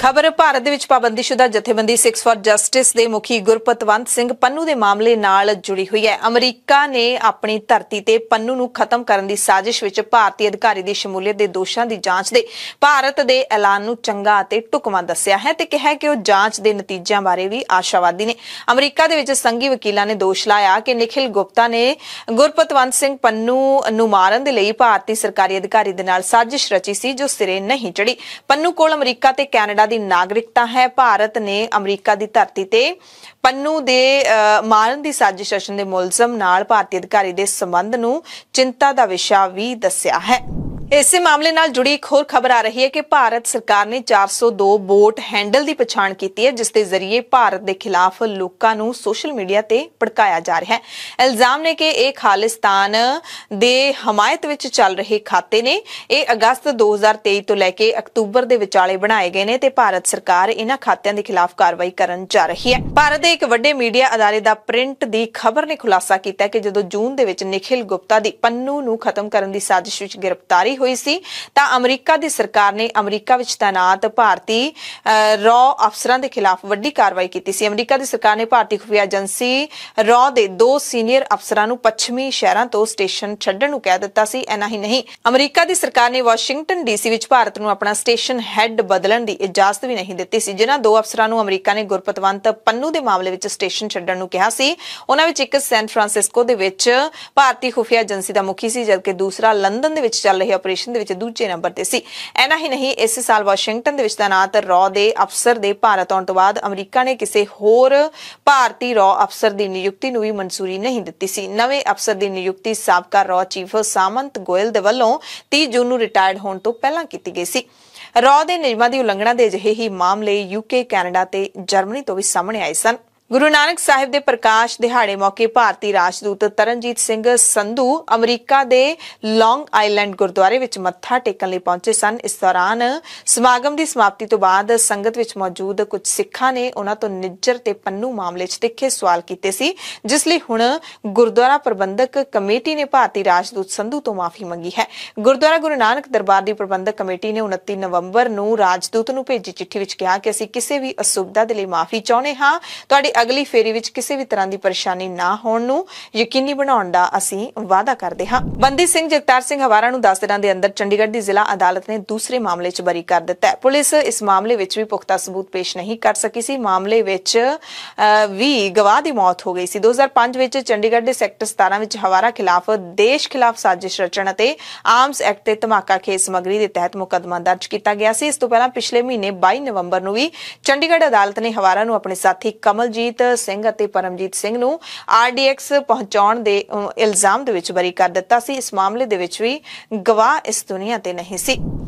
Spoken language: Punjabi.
ਖਬਰ ਭਾਰਤ ਦੇ ਵਿੱਚ ਪਾਬੰਦੀਸ਼ੁਦਾ ਜਥੇਬੰਦੀ 6 ਫਾਰ ਜਸਟਿਸ ਦੇ ਮੁਖੀ ਗੁਰਪਤਵੰਤ ਸਿੰਘ ਪੰਨੂ ਦੇ ਮਾਮਲੇ ਨਾਲ ਜੁੜੀ ਹੋਈ ਹੈ ਅਮਰੀਕਾ ਨੇ ਆਪਣੀ ਧਰਤੀ ਤੇ ਪੰਨੂ ਨੂੰ ਖਤਮ ਕਰਨ ਦੀ ਸਾਜ਼ਿਸ਼ ਵਿੱਚ ਭਾਰਤੀ ਅਧਿਕਾਰੀ ਦੀ ਸ਼ਮੂਲੀਅਤ ਦੇ ਦੋਸ਼ਾਂ ਦੀ ਜਾਂਚ ਦੇ ਭਾਰਤ ਦੇ ਐਲਾਨ ਨੂੰ ਚੰਗਾ ਅਤੇ ਟੁਕਮਾ ਦੱਸਿਆ ਹੈ ਤੇ ਕਿਹਾ ਕਿ ਉਹ ਜਾਂਚ ਦੇ ਨਤੀਜਿਆਂ ਬਾਰੇ ਵੀ ਆਸ਼ਾਵਾਦੀ ਨੇ ਅਮਰੀਕਾ ਦੇ ਵਿੱਚ ਸੰਗੀ ਵਕੀਲਾਂ ਨੇ ਦੋਸ਼ ਲਾਇਆ ਕਿ ਨikhil ਗੁਪਤਾ ਨੇ ਗੁਰਪਤਵੰਤ ਸਿੰਘ ਪੰਨੂ ਨੂੰ ਮਾਰਨ ਦੇ ਲਈ ਭਾਰਤੀ ਸਰਕਾਰੀ ਅਧਿਕਾਰੀ ਦੇ ਨਾਲ ਸਾਜ਼ਿਸ਼ ਰਚੀ ਸੀ ਜੋ ਸਿਰੇ ਨਹੀਂ ਚੜੀ ਪੰਨੂ ਕੋਲ ਅਮਰੀਕਾ ਤੇ ਕੈਨੇਡਾ ਦੀ ਨਾਗਰਿਕਤਾ ਹੈ ਭਾਰਤ ਨੇ ਅਮਰੀਕਾ ਦੀ ਧਰਤੀ ਤੇ ਪੰਨੂ ਦੇ ਮਾਰਨ ਦੀ ਸਾਜ਼ਿਸ਼ ਅਸ਼ਨ ਦੇ ਮੁਲਜ਼ਮ ਨਾਲ ਭਾਰਤੀ ਅਧਿਕਾਰੀ ਦੇ ਸੰਬੰਧ ਨੂੰ ਚਿੰਤਾ ਦਾ ਵਿਸ਼ਾ ਵੀ ਦੱਸਿਆ ਹੈ ਇਸੇ ਮਾਮਲੇ ਨਾਲ ਜੁੜੀ ਇੱਕ ਹੋਰ ਖਬਰ ਆ ਰਹੀ ਹੈ ਕਿ ਭਾਰਤ ਸਰਕਾਰ ਨੇ 402 ਬੋਟ ਹੈਂਡਲ ਦੀ ਪਛਾਣ ਕੀਤੀ ਹੈ ਜਿਸ ਦੇ ਜ਼ਰੀਏ ਭਾਰਤ ਦੇ ਖਿਲਾਫ ਲੋਕਾਂ ਨੂੰ ਸੋਸ਼ਲ ਮੀਡੀਆ ਤੇ ਭੜਕਾਇਆ ਜਾ ਰਿਹਾ ਹੈ ਇਲਜ਼ਾਮ ਨੇ ਕਿ ਇਹ ਖਾਲਿਸਤਾਨ ਦੇ ਹਮਾਇਤ ਵਿੱਚ ਚੱਲ ਰਹੇ ਖਾਤੇ ਨੇ ਇਹ ਅਗਸਤ 2023 ਤੋਂ ਲੈ ਕੇ ਅਕਤੂਬਰ ਦੇ ਵਿਚਾਲੇ ਬਣਾਏ ਗਏ ਨੇ ਤੇ ਭਾਰਤ ਸਰਕਾਰ ਇਹਨਾਂ ਖਾਤਿਆਂ ਦੇ ਖਿਲਾਫ ਕਾਰਵਾਈ ਕਰਨ ਜਾ ਰਹੀ ਹੈ ਭਾਰਤ ਦੇ ਇੱਕ ਵੱਡੇ ਮੀਡੀਆ ਅਦਾਰੇ ਦਾ ਪ੍ਰਿੰਟ ਦੀ ਖਬਰ ਨੇ ਖੁਲਾਸਾ ਕੀਤਾ ਕਿ ਜਦੋਂ ਜੂਨ ਦੇ ਵਿੱਚ ਨikhil ਗੁਪਤਾ ਦੀ ਪੰਨੂ ਨੂੰ ਖਤਮ ਕਰਨ ਦੀ ਸਾਜ਼ਿਸ਼ ਵਿੱਚ ਗ੍ਰਿਫਤਾਰੀ ਹੋਈ ਸੀ ਤਾਂ ਅਮਰੀਕਾ ਦੀ ਸਰਕਾਰ ਨੇ ਅਮਰੀਕਾ ਵਿੱਚ ਤਾਇਨਾਤ ਭਾਰਤੀ ਰੌ ਅਫਸਰਾਂ ਦੇ ਖਿਲਾਫ ਵੱਡੀ ਕਾਰਵਾਈ ਕੀਤੀ ਸੀ ਅਮਰੀਕਾ ਦੀ ਸਰਕਾਰ ਨੇ ਭਾਰਤੀ ਖੁਫੀਆ ਏਜੰਸੀ ਰੌ ਦੇ ਦੋ ਸੀਨੀਅਰ ਅਫਸਰਾਂ ਨੂੰ ਪੱਛਮੀ ਸ਼ਹਿਰਾਂ ਤੋਂ ਸਟੇਸ਼ਨ ਛੱਡਣ ਨੂੰ ਕਹਿ ਦਿੱਤਾ ਸੀ ਐਨਾ ਹੀ ਨਹੀਂ ਅਮਰੀਕਾ ਦੀ ਸਰਕਾਰ ਨੇ ਵਾਸ਼ਿੰਗਟਨ ਡੀਸੀ ਵਿੱਚ ਭਾਰਤ ਨੂੰ ਆਪਣਾ ਸਟੇਸ਼ਨ ਹੈੱਡ ਬਦਲਣ ਦੀ ਇਜਾਜ਼ਤ ਵੀ ਨਹੀਂ ਦਿੱਤੀ ਸੀ ਜਿਨ੍ਹਾਂ ਦੋ ਅਫਸਰਾਂ ਨੂੰ ਅਮਰੀਕਾ ਨੇ ਗੁਰਪਤਵੰਤ ਪੰਨੂ ਦੇ ਮਾਮਲੇ ਵਿੱਚ ਸਟੇਸ਼ਨ ਛੱਡਣ ਨੂੰ ਕਿਹਾ ਸੀ ਉਹਨਾਂ ਵਿੱਚ ਇੱਕ ਸੈਨ ਫਰਾਂਸਿਸਕੋ ਦੇ ਵਿੱਚ ਭਾਰਤੀ ਖੁਫੀਆ ਏਜੰਸੀ ਦਾ ਮੁਖੀ ਸੀ ਜਦਕਿ ਦੂਸਰਾ ਲੰਡਨ ਦੇ ਵਿੱਚ ਚੱਲ ਰਹੀ ਕਾਰਪੋਰੇਸ਼ਨ ਦੇ ਵਿੱਚ ਦੂਜੇ ਨੰਬਰ ਤੇ ਸੀ ਐਨਾ ਹੀ ਨਹੀਂ ਇਸ ਸਾਲ ਵਾਸ਼ਿੰਗਟਨ ਦੇ ਵਿੱਚ ਤਾਇਨਾਤ ਰੌ ਦੇ ਅਫਸਰ ਦੇ ਭਾਰਤ ਆਉਣ ਤੋਂ ਬਾਅਦ ਅਮਰੀਕਾ ਨੇ ਕਿਸੇ ਹੋਰ ਭਾਰਤੀ ਰੌ ਅਫਸਰ ਦੀ ਨਿਯੁਕਤੀ ਨੂੰ ਵੀ ਮਨਜ਼ੂਰੀ ਨਹੀਂ ਦਿੱਤੀ ਸੀ ਨਵੇਂ ਅਫਸਰ ਦੀ ਨਿਯੁਕਤੀ ਸਾਬਕਾ ਰੌ ਚੀਫ ਸਾਮੰਤ ਗੋਇਲ ਦੇ ਵੱਲੋਂ 30 ਜੂਨ ਨੂੰ ਰਿਟਾਇਰਡ ਹੋਣ ਤੋਂ ਪਹਿਲਾਂ ਕੀਤੀ ਗਈ ਸੀ ਰੌ ਦੇ ਨਿਯਮਾਂ ਦੀ ਉਲੰਘਣਾ ਦੇ ਅਜਿਹੇ ਹੀ ਮਾਮਲੇ ਯੂਕੇ ਕੈਨੇਡਾ ਤੇ ਜਰਮਨੀ ਤੋਂ ਵੀ ਸਾਹਮਣੇ ਆਏ ਸਨ ਗੁਰੂ ਨਾਨਕ ਸਾਹਿਬ ਦੇ ਪ੍ਰਕਾਸ਼ ਦਿਹਾੜੇ ਮੌਕੇ ਭਾਰਤੀ ਰਾਜਦੂਤ ਤਰਨਜੀਤ ਸਿੰਘ ਸੰਧੂ ਅਮਰੀਕਾ ਦੇ ਲੌਂਗ ਆਈਲੈਂਡ ਗੁਰਦੁਆਰੇ ਵਿੱਚ ਮੱਥਾ ਟੇਕਣ ਲਈ ਪਹੁੰਚੇ ਸਨ ਇਸ ਦੌਰਾਨ ਸਮਾਗਮ ਦੀ ਸਮਾਪਤੀ ਤੋਂ ਬਾਅਦ ਸੰਗਤ ਵਿੱਚ ਮੌਜੂਦ ਕੁਝ ਸਿੱਖਾਂ ਨੇ ਉਹਨਾਂ ਤੋਂ ਨਿੱਜਰ ਤੇ ਪੰਨੂ ਮਾਮਲੇ 'ਚ ਤਿੱਖੇ ਸਵਾਲ ਕੀਤੇ ਸੀ ਜਿਸ ਲਈ ਹੁਣ ਗੁਰਦੁਆਰਾ ਪ੍ਰਬੰਧਕ ਕਮੇਟੀ ਨੇ ਭਾਰਤੀ ਰਾਜਦੂਤ ਸੰਧੂ ਤੋਂ ਮਾਫੀ ਮੰਗੀ ਹੈ ਗੁਰਦੁਆਰਾ ਗੁਰੂ ਨਾਨਕ ਦਰਬਾਰ ਦੀ ਪ੍ਰਬੰਧਕ ਕਮੇਟੀ ਨੇ 29 ਨਵੰਬਰ ਨੂੰ ਰਾਜਦੂਤ ਨੂੰ ਭੇਜੀ ਚਿੱਠੀ ਵਿੱਚ ਕਿਹਾ ਕਿ ਅਸੀਂ ਕਿਸੇ ਵੀ ਅਸੁਵਿਧਾ ਦੇ ਲਈ ਮਾਫੀ ਚਾਹੁੰਦੇ ਹਾਂ ਤੁਹਾਡੇ ਅਗਲੀ ਫੇਰੀ ਵਿੱਚ ਕਿਸੇ ਵੀ ਤਰ੍ਹਾਂ ਦੀ ਪਰੇਸ਼ਾਨੀ ਨਾ ਹੋਣ ਨੂੰ ਯਕੀਨੀ ਬਣਾਉਣ ਦਾ ਅਸੀਂ ਵਾਅਦਾ ਕਰਦੇ ਹਾਂ ਬੰਦੀ ਸਿੰਘ ਜਗਤਾਰ ਸਿੰਘ ਹਵਾਰਾ ਨੂੰ 10 ਦਿਨਾਂ ਦੇ ਅੰਦਰ ਚੰਡੀਗੜ੍ਹ ਦੀ ਜ਼ਿਲ੍ਹਾ ਅਦਾਲਤ ਨੇ ਦੂਸਰੇ ਮਾਮਲੇ 'ਚ ਬਰੀ ਕਰ ਦਿੱਤਾ ਪੁਲਿਸ ਇਸ ਮਾਮਲੇ ਵਿੱਚ ਵੀ ਪੁਖਤਾ ਸਬੂਤ ਪੇਸ਼ ਨਹੀਂ ਕਰ ਸਕੀ ਸੀ ਮਾਮਲੇ ਵਿੱਚ ਵੀ ਗਵਾਹ ਦੀ ਮੌਤ ਹੋ ਗਈ ਸੀ 2005 ਵਿੱਚ ਚੰਡੀਗੜ੍ਹ ਦੇ ਸੈਕਟਰ 17 ਵਿੱਚ ਹਵਾਰਾ ਖਿਲਾਫ ਦੇਸ਼ ਖਿਲਾਫ ਸਾਜ਼ਿਸ਼ ਰਚਣ ਅਤੇ ਆਰਮਸ ਐਕਟ ਤੇ ਧਮਾਕਾ ਖੇਸ ਸਮਗਰੀ ਦੇ ਤਹਿਤ ਮੁਕਦਮਾ ਦਰਜ ਕੀਤਾ ਗਿਆ ਸੀ ਇਸ ਤੋਂ ਪਹਿਲਾਂ ਪਿਛਲੇ ਮਹੀਨੇ 22 ਨਵੰਬਰ ਨੂੰ ਵੀ ਚੰਡੀਗੜ੍ਹ ਅਦਾਲਤ ਨੇ ਹਵਾਰਾ ਨੂੰ ਆਪਣੇ ਸਾਥੀ ਕਮਲਜੀਤ ਅਮਨਜੀਤ ਸਿੰਘ ਅਤੇ ਪਰਮਜੀਤ ਸਿੰਘ ਨੂੰ ਆਰਡੀਐਕਸ ਪਹੁੰਚਾਉਣ ਦੇ ਇਲਜ਼ਾਮ ਦੇ ਵਿੱਚ ਬਰੀ ਕਰ ਦਿੱਤਾ ਸੀ ਇਸ ਮਾਮਲੇ ਦੇ ਵਿੱਚ ਵੀ ਗਵਾਹ ਇਸ ਦੁਨੀਆ ਤੇ ਨਹੀਂ ਸੀ